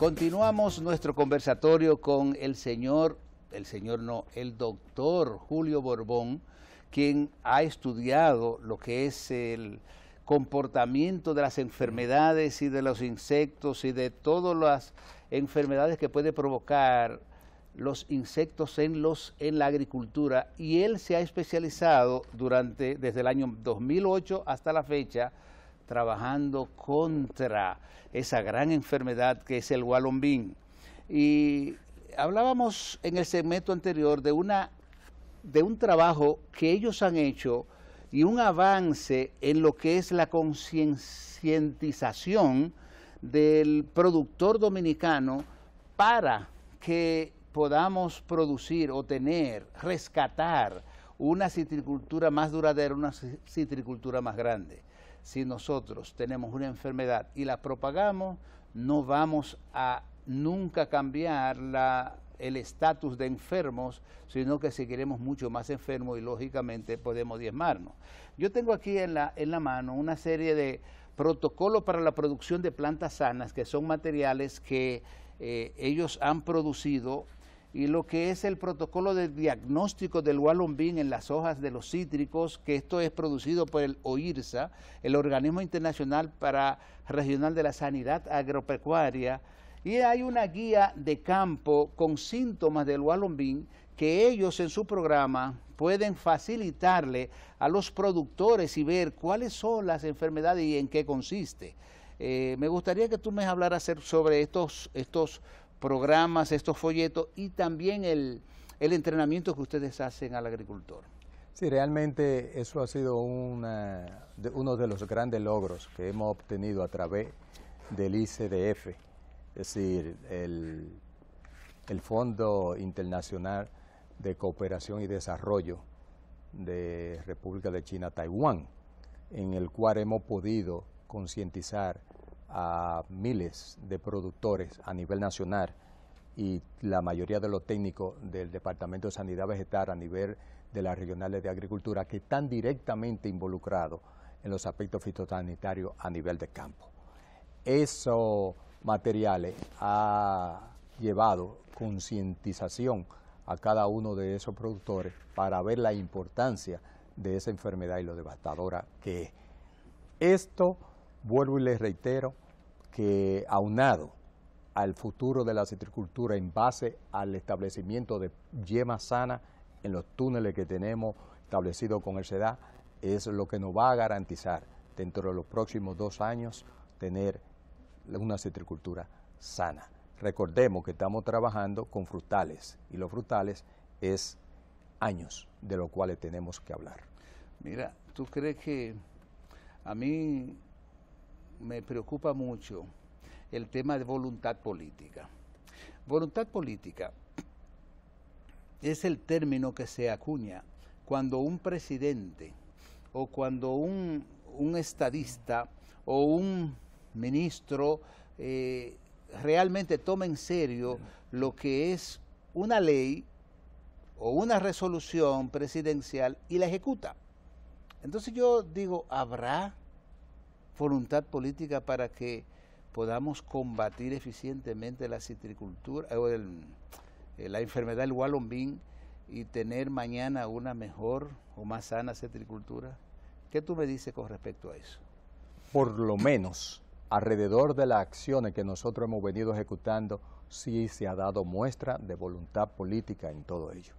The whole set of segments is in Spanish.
Continuamos nuestro conversatorio con el señor, el señor no, el doctor Julio Borbón, quien ha estudiado lo que es el comportamiento de las enfermedades y de los insectos y de todas las enfermedades que puede provocar los insectos en, los, en la agricultura y él se ha especializado durante, desde el año 2008 hasta la fecha trabajando contra esa gran enfermedad que es el walombín. Y hablábamos en el segmento anterior de, una, de un trabajo que ellos han hecho y un avance en lo que es la concientización del productor dominicano para que podamos producir o tener, rescatar una citricultura más duradera, una citricultura más grande si nosotros tenemos una enfermedad y la propagamos, no vamos a nunca cambiar el estatus de enfermos, sino que seguiremos mucho más enfermos y lógicamente podemos diezmarnos. Yo tengo aquí en la, en la mano una serie de protocolos para la producción de plantas sanas, que son materiales que eh, ellos han producido y lo que es el protocolo de diagnóstico del wallon en las hojas de los cítricos, que esto es producido por el OIRSA, el Organismo Internacional para Regional de la Sanidad Agropecuaria, y hay una guía de campo con síntomas del wallon que ellos en su programa pueden facilitarle a los productores y ver cuáles son las enfermedades y en qué consiste. Eh, me gustaría que tú me hablaras sobre estos, estos programas, estos folletos y también el, el entrenamiento que ustedes hacen al agricultor. Sí, realmente eso ha sido una, uno de los grandes logros que hemos obtenido a través del ICDF, es decir, el, el Fondo Internacional de Cooperación y Desarrollo de República de China-Taiwán, en el cual hemos podido concientizar a miles de productores a nivel nacional y la mayoría de los técnicos del Departamento de Sanidad Vegetal a nivel de las regionales de agricultura que están directamente involucrados en los aspectos fitosanitarios a nivel de campo. Esos materiales ha llevado concientización a cada uno de esos productores para ver la importancia de esa enfermedad y lo devastadora que es. Esto, vuelvo y les reitero, que aunado al futuro de la citricultura en base al establecimiento de yema sana en los túneles que tenemos establecido con el SEDA, es lo que nos va a garantizar dentro de los próximos dos años tener una citricultura sana. Recordemos que estamos trabajando con frutales y los frutales es años de los cuales tenemos que hablar. Mira, ¿tú crees que a mí me preocupa mucho el tema de voluntad política. Voluntad política es el término que se acuña cuando un presidente o cuando un, estadista o un ministro eh, realmente toma en serio lo que es una ley o una resolución presidencial y la ejecuta. Entonces yo digo, ¿habrá voluntad política para que podamos combatir eficientemente la citricultura o eh, la enfermedad del Walombín y tener mañana una mejor o más sana citricultura? ¿Qué tú me dices con respecto a eso? Por lo menos alrededor de las acciones que nosotros hemos venido ejecutando, sí se ha dado muestra de voluntad política en todo ello.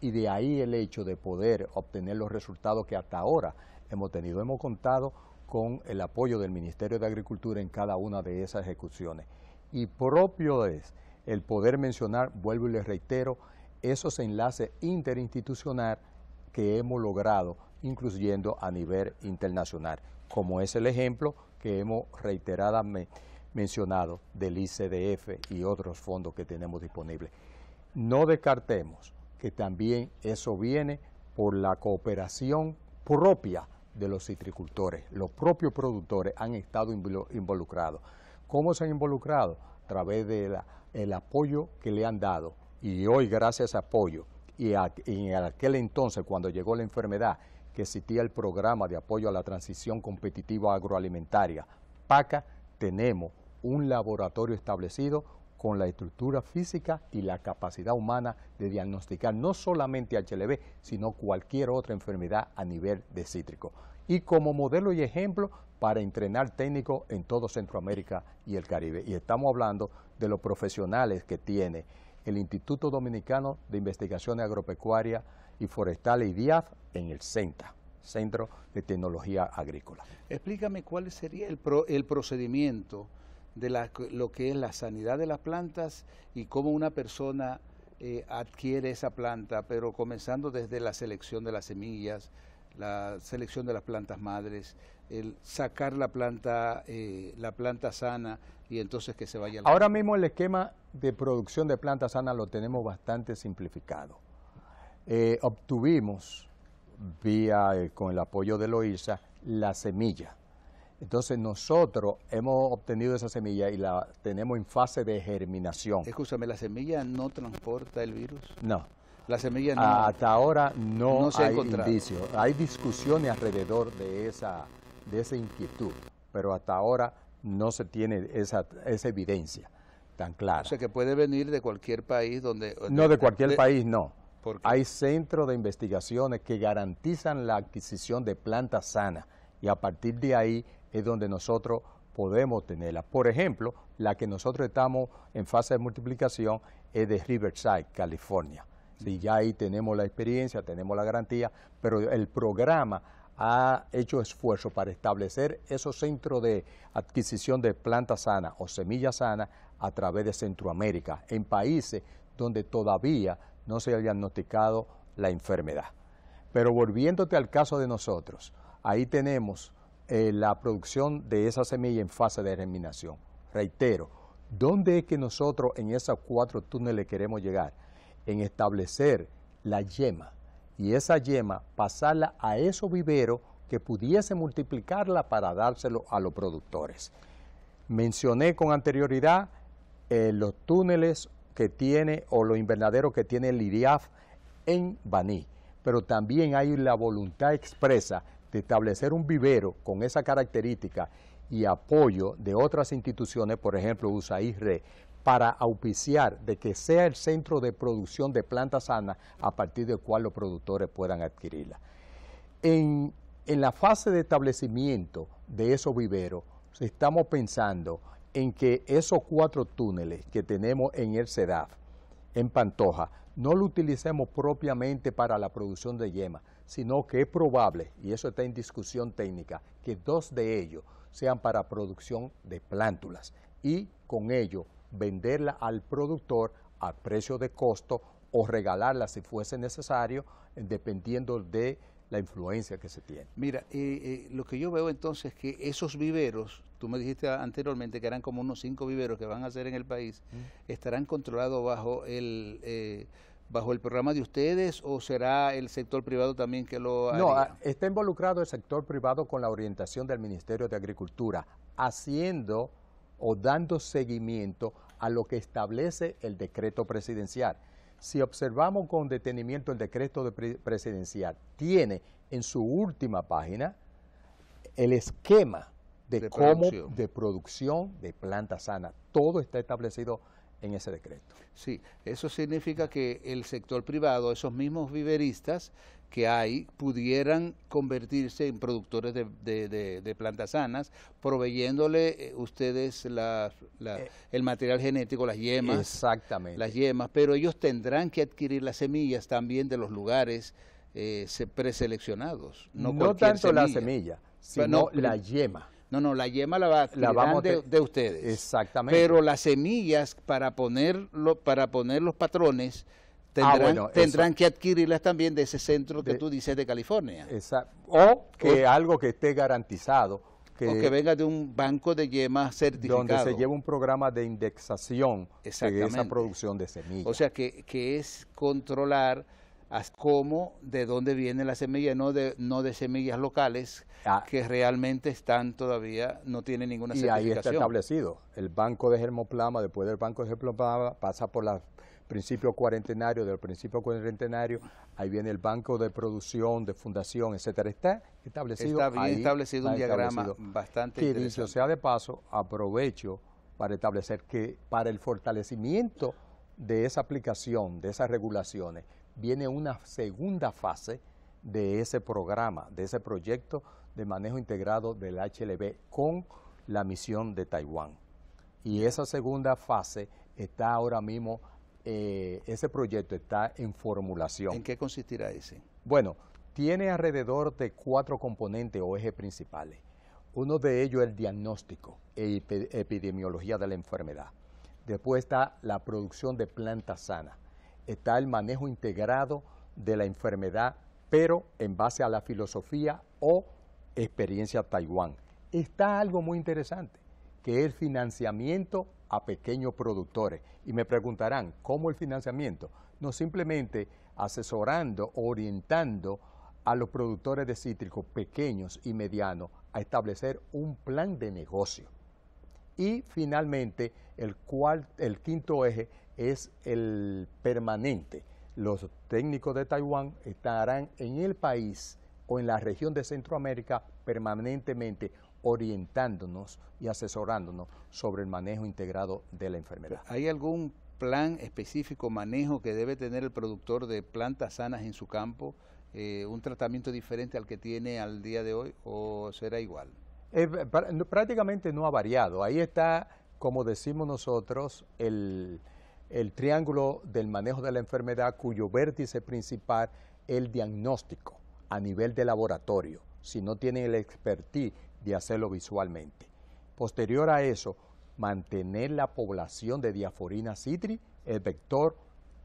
Y de ahí el hecho de poder obtener los resultados que hasta ahora hemos tenido. Hemos contado con el apoyo del Ministerio de Agricultura en cada una de esas ejecuciones. Y propio es el poder mencionar, vuelvo y les reitero, esos enlaces interinstitucionales que hemos logrado, incluyendo a nivel internacional, como es el ejemplo que hemos reiteradamente mencionado del ICDF y otros fondos que tenemos disponibles. No descartemos que también eso viene por la cooperación propia de los citricultores. Los propios productores han estado involucrados. ¿Cómo se han involucrado? A través del apoyo que le han dado. Y hoy, gracias a ese apoyo, y, y en aquel entonces, cuando llegó la enfermedad, que existía el programa de apoyo a la transición competitiva agroalimentaria, PACA, tenemos un laboratorio establecido con la estructura física y la capacidad humana de diagnosticar no solamente HLB, sino cualquier otra enfermedad a nivel de cítrico. Y como modelo y ejemplo para entrenar técnicos en todo Centroamérica y el Caribe. Y estamos hablando de los profesionales que tiene el Instituto Dominicano de Investigaciones Agropecuarias y Forestales y DIAF en el CENTA. Centro de Tecnología Agrícola. Explícame cuál sería el, el procedimiento de lo que es la sanidad de las plantas y cómo una persona eh, adquiere esa planta, pero comenzando desde la selección de las semillas, la selección de las plantas madres, el sacar la planta, eh, la planta sana y entonces que se vaya. Ahora mismo el esquema de producción de plantas sana lo tenemos bastante simplificado. Eh, obtuvimos, vía con el apoyo de Loisa, la semilla entonces nosotros hemos obtenido esa semilla y la tenemos en fase de germinación. Escúchame, ¿la semilla no transporta el virus? No. La semilla no. Hasta ahora no, hay indicios. Hay discusiones alrededor de esa, de esa inquietud, pero hasta ahora no se tiene esa, esa evidencia tan clara. O sea que puede venir de cualquier país donde... Eh, no, de, cualquier país no. Hay centros de investigaciones que garantizan la adquisición de plantas sanas y a partir de ahí es donde nosotros podemos tenerla. Por ejemplo, la que nosotros estamos en fase de multiplicación es de Riverside, California. Y ya ahí tenemos la experiencia, tenemos la garantía, pero el programa ha hecho esfuerzo para establecer esos centros de adquisición de plantas sanas o semillas sanas a través de Centroamérica, en países donde todavía no se ha diagnosticado la enfermedad. Pero volviéndote al caso de nosotros, ahí tenemos eh, la producción de esa semilla en fase de germinación. Reitero, ¿dónde es que nosotros en esos cuatro túneles queremos llegar? En establecer la yema y esa yema pasarla a esos viveros que pudiese multiplicarla para dárselo a los productores. Mencioné con anterioridad eh, los túneles que tiene o los invernaderos que tiene el en Baní, pero también hay la voluntad expresa de establecer un vivero con esa característica y apoyo de otras instituciones, por ejemplo USAID, para auspiciar de que sea el centro de producción de plantas sanas a partir del cual los productores puedan adquirirla. En, la fase de establecimiento de esos viveros, estamos pensando en que esos cuatro túneles que tenemos en el SEDAF, en Pantoja, no lo utilicemos propiamente para la producción de yema, sino que es probable, y eso está en discusión técnica, que dos de ellos sean para producción de plántulas y con ello venderla al productor a precio de costo o regalarla si fuese necesario, dependiendo de la influencia que se tiene. Mira, eh, eh, lo que yo veo entonces es que esos viveros, tú me dijiste anteriormente que eran como unos cinco viveros que van a ser en el país, mm. estarán controlados bajo el... Eh, bajo el programa de ustedes o será el sector privado también que lo No, ah, está involucrado el sector privado con la orientación del Ministerio de Agricultura, haciendo o dando seguimiento a lo que establece el decreto presidencial. Si observamos con detenimiento el decreto de presidencial, tiene en su última página el esquema de, cómo producción. de producción de planta sana. Todo está establecido en ese decreto. Sí, eso significa que el sector privado, esos mismos viveristas que hay, pudieran convertirse en productores de, plantas sanas, proveyéndole eh, ustedes eh, el material genético, las yemas. Exactamente. Las yemas, pero ellos tendrán que adquirir las semillas también de los lugares eh, preseleccionados. No, tanto la semilla, sino la yema no, no, la yema la, va, vamos de, de, ustedes. Exactamente. Pero las semillas para ponerlo, para poner los patrones tendrán, ah, que adquirirlas también de ese centro que tú dices de California. O que algo que esté garantizado. Que, o que venga de un banco de yemas certificado. Donde se lleva un programa de indexación de esa producción de semillas. O sea que, que es controlar como de dónde viene la semilla, no de, no de semillas locales ah. que realmente están todavía, no tienen ninguna certificación. Y ahí está establecido. El banco de germoplama, después del banco de germoplama, pasa por el principio cuarentenario del principio cuarentenario, ahí viene el banco de producción, de fundación, etcétera. Está establecido. Está bien establecido un diagrama bastante que sea de paso, aprovecho para establecer que para el fortalecimiento de esa aplicación, de esas regulaciones, viene una segunda fase de ese programa, de ese proyecto de manejo integrado del HLB con la misión de Taiwán. Y esa segunda fase está ahora mismo, eh, ese proyecto está en formulación. ¿En qué consistirá ese? Bueno, tiene alrededor de cuatro componentes o ejes principales. Uno de ellos es el diagnóstico e epidemiología de la enfermedad. Después está la producción de plantas sanas está el manejo integrado de la enfermedad, pero en base a la filosofía o experiencia Taiwán. Está algo muy interesante, que es el financiamiento a pequeños productores. Y me preguntarán, ¿cómo el financiamiento? No simplemente asesorando, orientando a los productores de cítricos pequeños y medianos a establecer un plan de negocio. Y finalmente, el, cual, el quinto eje es el permanente. Los técnicos de Taiwán estarán en el país o en la región de Centroamérica permanentemente orientándonos y asesorándonos sobre el manejo integrado de la enfermedad. ¿Hay algún plan específico, manejo que debe tener el productor de plantas sanas en su campo? Eh, ¿Un tratamiento diferente al que tiene al día de hoy o será igual? Eh, prácticamente no ha variado. Ahí está, como decimos nosotros, el, el triángulo del manejo de la enfermedad cuyo vértice principal es el diagnóstico a nivel de laboratorio, si no tienen el expertise de hacerlo visualmente. Posterior a eso, mantener la población de diaforina citri, el vector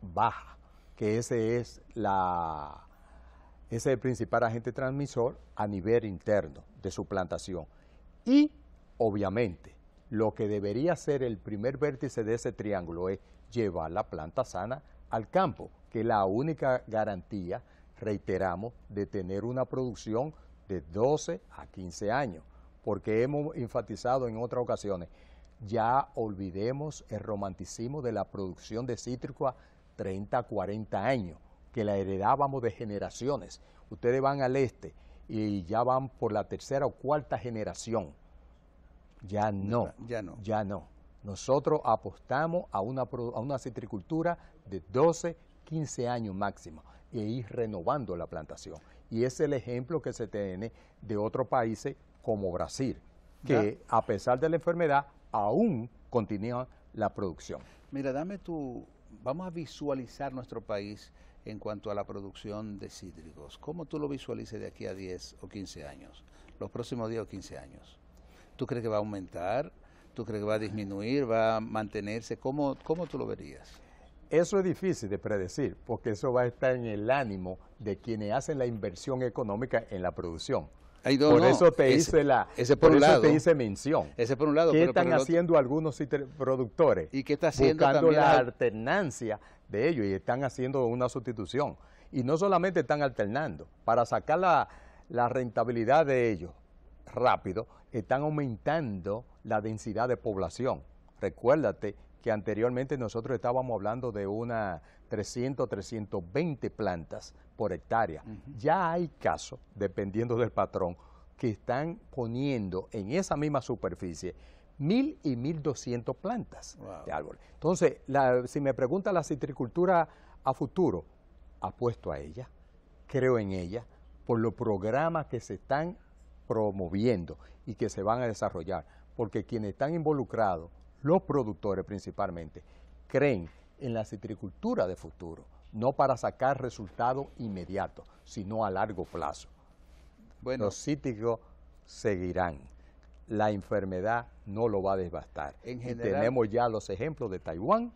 baja, que ese es, la, ese es el principal agente transmisor a nivel interno de su plantación. Y, obviamente, lo que debería ser el primer vértice de ese triángulo es llevar la planta sana al campo, que es la única garantía, reiteramos, de tener una producción de 12 a 15 años, porque hemos enfatizado en otras ocasiones, ya olvidemos el romanticismo de la producción de cítrico a 30, 40 años, que la heredábamos de generaciones. Ustedes van al este y ya van por la tercera o cuarta generación. Ya no. Ya no. Ya no. Nosotros apostamos a una, a una citricultura de 12, 15 años máximo e ir renovando la plantación. Y es el ejemplo que se tiene de otros países como Brasil, que a pesar de la enfermedad aún continúa la producción. Mira, dame tu, vamos a visualizar nuestro país en cuanto a la producción de cítricos. ¿Cómo tú lo visualices de aquí a 10 o 15 años? Los próximos 10 o 15 años. ¿Tú crees que va a aumentar? ¿Tú crees que va a disminuir, va a mantenerse? ¿Cómo, cómo tú lo verías? Eso es difícil de predecir, porque eso va a estar en el ánimo de quienes hacen la inversión económica en la producción. por eso te hice la, ese por, lado. te mención. Ese por un lado. ¿Qué están haciendo algunos productores? ¿Y qué está haciendo Buscando la alternancia de ellos y están haciendo una sustitución. Y no solamente están alternando, para sacar la rentabilidad de ellos rápido, están aumentando la densidad de población. Recuérdate que anteriormente nosotros estábamos hablando de unas 300, 320 plantas por hectárea. Ya hay casos, dependiendo del patrón, que están poniendo en esa misma superficie mil y 1200 plantas de árboles. Entonces, si me pregunta la citricultura a futuro, apuesto a ella, creo en ella, por los programas que se están promoviendo y que se van a desarrollar, porque quienes están involucrados, los productores principalmente, creen en la citricultura de futuro, no para sacar resultados inmediatos, sino a largo plazo. los cítricos seguirán. La enfermedad no lo va a devastar. tenemos ya los ejemplos de Taiwán,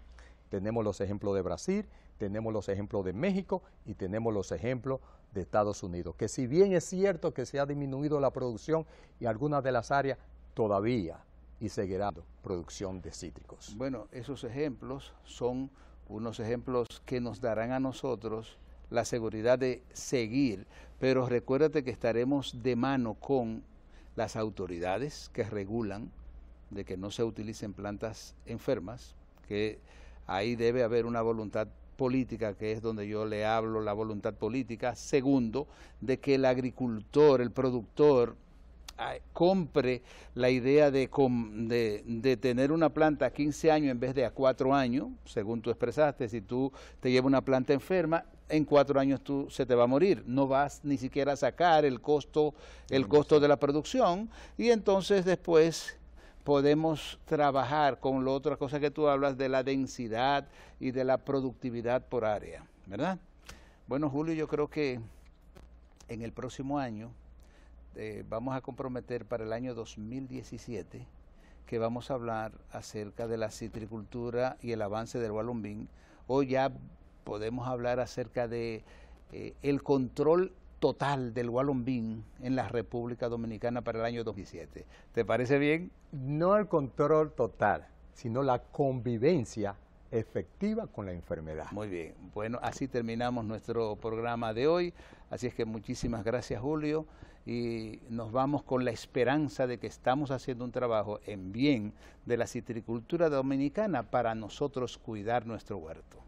tenemos los ejemplos de Brasil, tenemos los ejemplos de México y tenemos los ejemplos de Estados Unidos, que si bien es cierto que se ha disminuido la producción y algunas de las áreas todavía y seguirá producción de cítricos. Bueno, esos ejemplos son unos ejemplos que nos darán a nosotros la seguridad de seguir, pero recuérdate que estaremos de mano con las autoridades que regulan de que no se utilicen plantas enfermas, que ahí debe haber una voluntad política, que es donde yo le hablo la voluntad política. Segundo, de que el agricultor, el productor, ah, compre la idea de, tener una planta a 15 años en vez de a 4 años, según tú expresaste, si tú te llevas una planta enferma, en 4 años tú se te va a morir, no vas ni siquiera a sacar el costo, el costo de la producción y entonces después podemos trabajar con la otra cosa que tú hablas de la densidad y de la productividad por área, ¿verdad? Bueno, Julio, yo creo que en el próximo año eh, vamos a comprometer para el año 2017 que vamos a hablar acerca de la citricultura y el avance del Walumbín, o ya podemos hablar acerca de eh, el control total del Walombín en la República Dominicana para el año 2017. ¿Te parece bien? No el control total, sino la convivencia efectiva con la enfermedad. Muy bien, bueno, así terminamos nuestro programa de hoy, así es que muchísimas gracias Julio y nos vamos con la esperanza de que estamos haciendo un trabajo en bien de la citricultura dominicana para nosotros cuidar nuestro huerto.